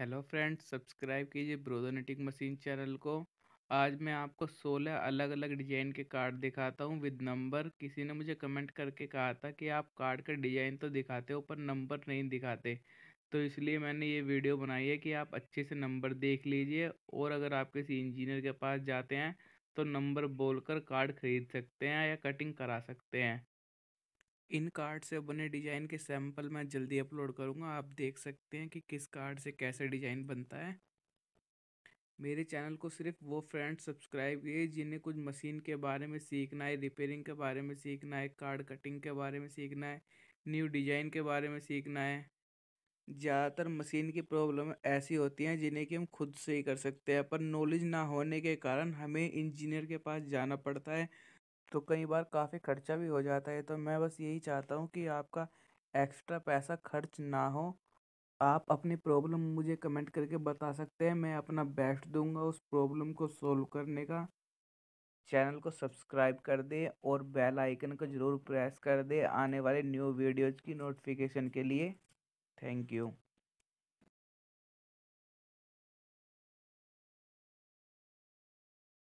hello friends subscribe कीजिए ब्रोदोनेटिक machine channel को आज मैं आपको 16 अलग अलग डिज़ाइन के कार्ड दिखाता हूँ विद नंबर किसी ने मुझे कमेंट करके कहा था कि आप कार्ड का डिज़ाइन तो दिखाते हो पर नंबर नहीं दिखाते तो इसलिए मैंने ये वीडियो बनाई है कि आप अच्छे से नंबर देख लीजिए और अगर आप किसी इंजीनियर के पास जाते हैं तो नंबर बोलकर कार्ड खरीद सकते हैं या कटिंग करा सकते हैं इन कार्ड से बने डिज़ाइन के सैंपल मैं जल्दी अपलोड करूँगा आप देख सकते हैं कि किस कार्ड से कैसे डिज़ाइन बनता है मेरे चैनल को सिर्फ वो फ्रेंड्स सब्सक्राइब किए जिन्हें कुछ मशीन के बारे में सीखना है रिपेयरिंग के बारे में सीखना है कार्ड कटिंग के बारे में सीखना है न्यू डिज़ाइन के बारे में सीखना है ज़्यादातर मशीन की प्रॉब्लम ऐसी होती हैं जिन्हें कि हम खुद से ही कर सकते हैं पर नॉलेज ना होने के कारण हमें इंजीनियर के पास जाना पड़ता है तो कई बार काफ़ी खर्चा भी हो जाता है तो मैं बस यही चाहता हूँ कि आपका एक्स्ट्रा पैसा खर्च ना हो आप अपनी प्रॉब्लम मुझे कमेंट करके बता सकते हैं मैं अपना बेस्ट दूंगा उस प्रॉब्लम को सोल्व करने का चैनल को सब्सक्राइब कर दें और बेल आइकन को ज़रूर प्रेस कर दें आने वाले न्यू वीडियोज़ की नोटिफिकेशन के लिए थैंक यू